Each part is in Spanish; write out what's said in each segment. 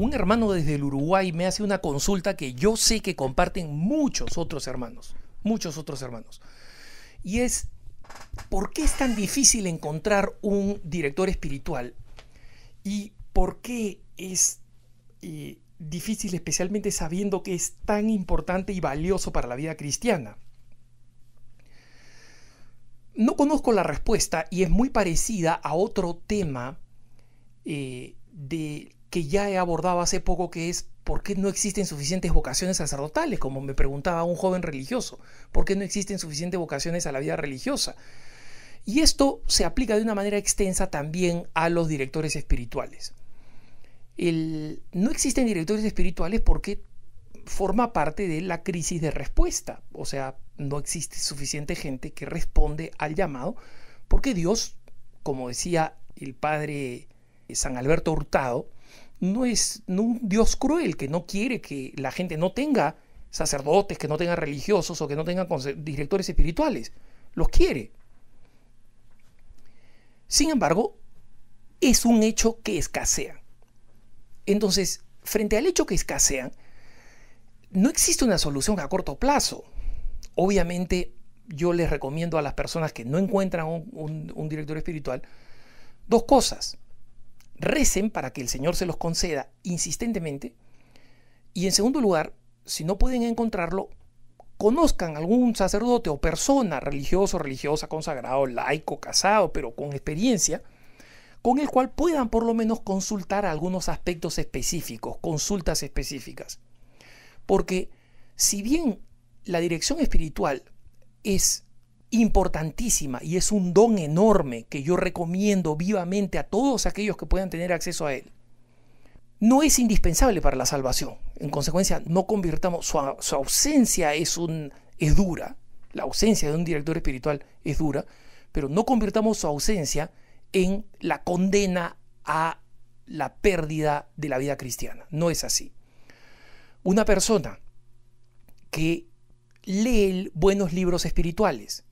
un hermano desde el Uruguay me hace una consulta que yo sé que comparten muchos otros hermanos, muchos otros hermanos. Y es, ¿por qué es tan difícil encontrar un director espiritual? ¿Y por qué es eh, difícil especialmente sabiendo que es tan importante y valioso para la vida cristiana? No conozco la respuesta y es muy parecida a otro tema eh, de que ya he abordado hace poco, que es por qué no existen suficientes vocaciones sacerdotales, como me preguntaba un joven religioso, por qué no existen suficientes vocaciones a la vida religiosa. Y esto se aplica de una manera extensa también a los directores espirituales. El, no existen directores espirituales porque forma parte de la crisis de respuesta, o sea, no existe suficiente gente que responde al llamado, porque Dios, como decía el padre San Alberto Hurtado, no es un Dios cruel que no quiere que la gente no tenga sacerdotes, que no tenga religiosos o que no tenga directores espirituales. Los quiere. Sin embargo, es un hecho que escasea. Entonces, frente al hecho que escasean, no existe una solución a corto plazo. Obviamente, yo les recomiendo a las personas que no encuentran un director espiritual dos cosas recen para que el Señor se los conceda insistentemente. Y en segundo lugar, si no pueden encontrarlo, conozcan algún sacerdote o persona religioso, religiosa, consagrado, laico, casado, pero con experiencia, con el cual puedan por lo menos consultar algunos aspectos específicos, consultas específicas. Porque si bien la dirección espiritual es importantísima y es un don enorme que yo recomiendo vivamente a todos aquellos que puedan tener acceso a él. No es indispensable para la salvación. En consecuencia, no convirtamos, su, ausencia es, un, es dura, la ausencia de un director espiritual es dura, pero no convirtamos su ausencia en la condena a la pérdida de la vida cristiana. No es así. Una persona que lee buenos libros espirituales,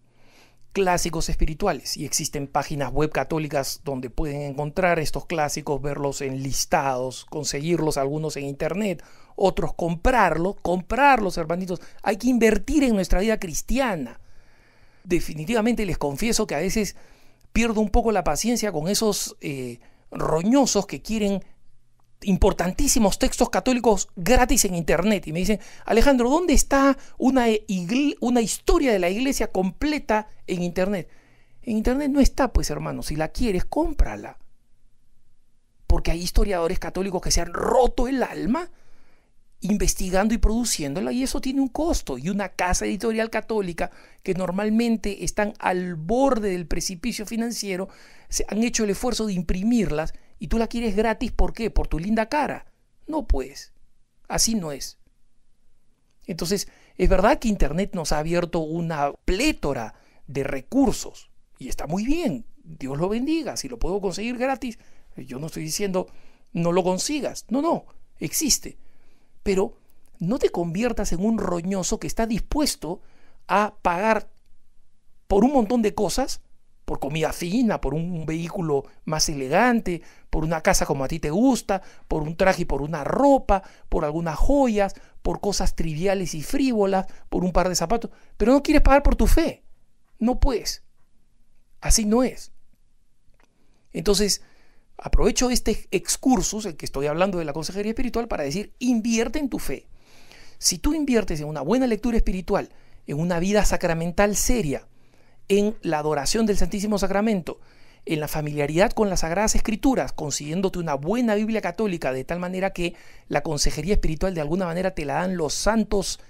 clásicos espirituales y existen páginas web católicas donde pueden encontrar estos clásicos, verlos en listados, conseguirlos algunos en internet, otros comprarlos, comprarlos hermanitos. Hay que invertir en nuestra vida cristiana. Definitivamente les confieso que a veces pierdo un poco la paciencia con esos eh, roñosos que quieren importantísimos textos católicos gratis en internet y me dicen, Alejandro, ¿dónde está una, una historia de la iglesia completa en internet? En internet no está, pues hermano, si la quieres, cómprala. Porque hay historiadores católicos que se han roto el alma investigando y produciéndola y eso tiene un costo. Y una casa editorial católica que normalmente están al borde del precipicio financiero, se han hecho el esfuerzo de imprimirlas y tú la quieres gratis, ¿por qué? Por tu linda cara. No, pues, así no es. Entonces, es verdad que Internet nos ha abierto una plétora de recursos. Y está muy bien. Dios lo bendiga. Si lo puedo conseguir gratis, yo no estoy diciendo no lo consigas. No, no, existe. Pero no te conviertas en un roñoso que está dispuesto a pagar por un montón de cosas por comida fina, por un vehículo más elegante, por una casa como a ti te gusta, por un traje, por una ropa, por algunas joyas, por cosas triviales y frívolas, por un par de zapatos, pero no quieres pagar por tu fe. No puedes. Así no es. Entonces, aprovecho este excursus, el que estoy hablando de la consejería espiritual, para decir, invierte en tu fe. Si tú inviertes en una buena lectura espiritual, en una vida sacramental seria, en la adoración del Santísimo Sacramento, en la familiaridad con las Sagradas Escrituras, consiguiéndote una buena Biblia católica, de tal manera que la consejería espiritual de alguna manera te la dan los santos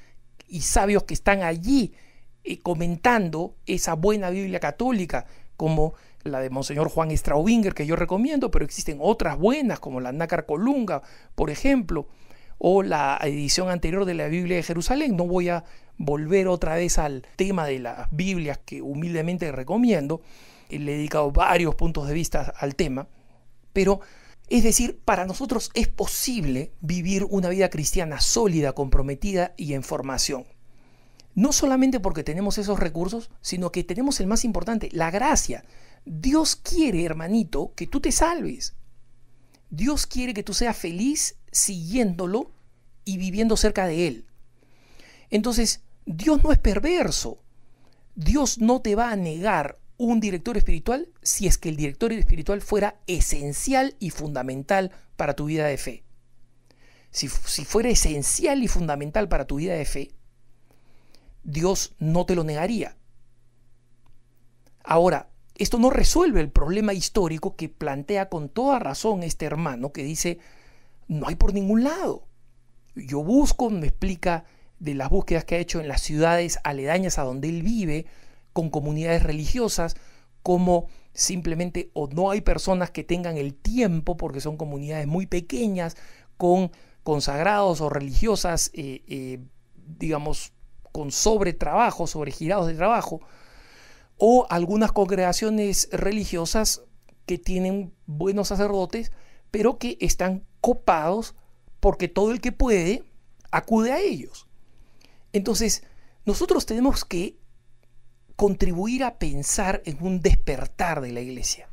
y sabios que están allí eh, comentando esa buena Biblia católica, como la de Monseñor Juan Straubinger, que yo recomiendo, pero existen otras buenas, como la Nácar Colunga, por ejemplo, o la edición anterior de la Biblia de Jerusalén. No voy a volver otra vez al tema de las Biblias que humildemente recomiendo. Le he dedicado varios puntos de vista al tema, pero es decir, para nosotros es posible vivir una vida cristiana sólida, comprometida y en formación. No solamente porque tenemos esos recursos, sino que tenemos el más importante, la gracia. Dios quiere, hermanito, que tú te salves. Dios quiere que tú seas feliz siguiéndolo y viviendo cerca de Él. Entonces, Dios no es perverso. Dios no te va a negar un director espiritual si es que el director espiritual fuera esencial y fundamental para tu vida de fe. Si, fuera esencial y fundamental para tu vida de fe, Dios no te lo negaría. Ahora, esto no resuelve el problema histórico que plantea con toda razón este hermano que dice, no hay por ningún lado. Yo busco, me explica de las búsquedas que ha hecho en las ciudades aledañas a donde él vive, con comunidades religiosas, como simplemente o no hay personas que tengan el tiempo, porque son comunidades muy pequeñas, con consagrados o religiosas, eh, eh, digamos con digamos, con sobre sobregirados de trabajo, o algunas congregaciones religiosas que tienen buenos sacerdotes, pero que están copados porque todo el que puede acude a ellos. Entonces, nosotros tenemos que contribuir a pensar en un despertar de la iglesia.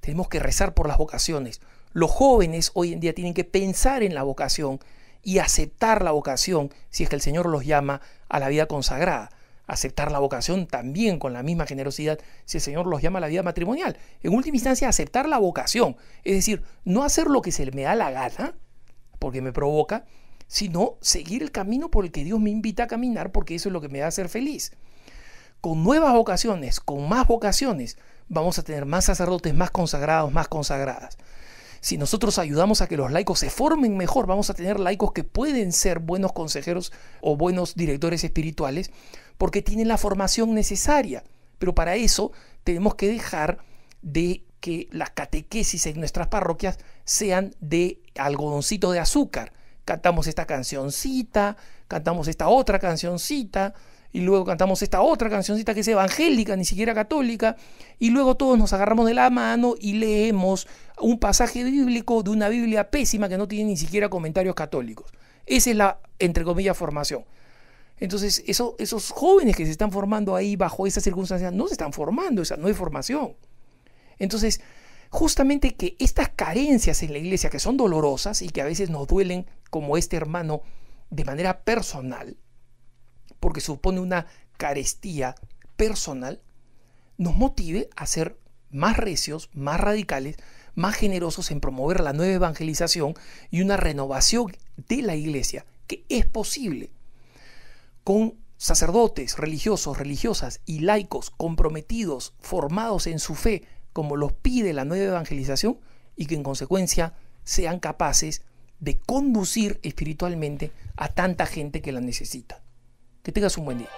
Tenemos que rezar por las vocaciones. Los jóvenes hoy en día tienen que pensar en la vocación y aceptar la vocación si es que el Señor los llama a la vida consagrada. Aceptar la vocación también con la misma generosidad si el Señor los llama a la vida matrimonial. En última instancia, aceptar la vocación. Es decir, no hacer lo que se me da la gana, porque me provoca, sino seguir el camino por el que Dios me invita a caminar, porque eso es lo que me va a hacer feliz. Con nuevas vocaciones, con más vocaciones, vamos a tener más sacerdotes, más consagrados, más consagradas. Si nosotros ayudamos a que los laicos se formen mejor, vamos a tener laicos que pueden ser buenos consejeros o buenos directores espirituales, porque tienen la formación necesaria. Pero para eso tenemos que dejar de que las catequesis en nuestras parroquias sean de algodoncito de azúcar, cantamos esta cancioncita, cantamos esta otra cancioncita, y luego cantamos esta otra cancioncita que es evangélica, ni siquiera católica, y luego todos nos agarramos de la mano y leemos un pasaje bíblico de una Biblia pésima que no tiene ni siquiera comentarios católicos. Esa es la, entre comillas, formación. Entonces, esos jóvenes que se están formando ahí bajo esas circunstancias no se están formando, esa no hay formación. Entonces, justamente que estas carencias en la iglesia, que son dolorosas y que a veces nos duelen como este hermano de manera personal, porque supone una carestía personal, nos motive a ser más recios, más radicales, más generosos en promover la nueva evangelización y una renovación de la iglesia, que es posible, con sacerdotes, religiosos, religiosas y laicos comprometidos, formados en su fe, como los pide la nueva evangelización y que en consecuencia sean capaces de conducir espiritualmente a tanta gente que la necesita. Que tengas un buen día.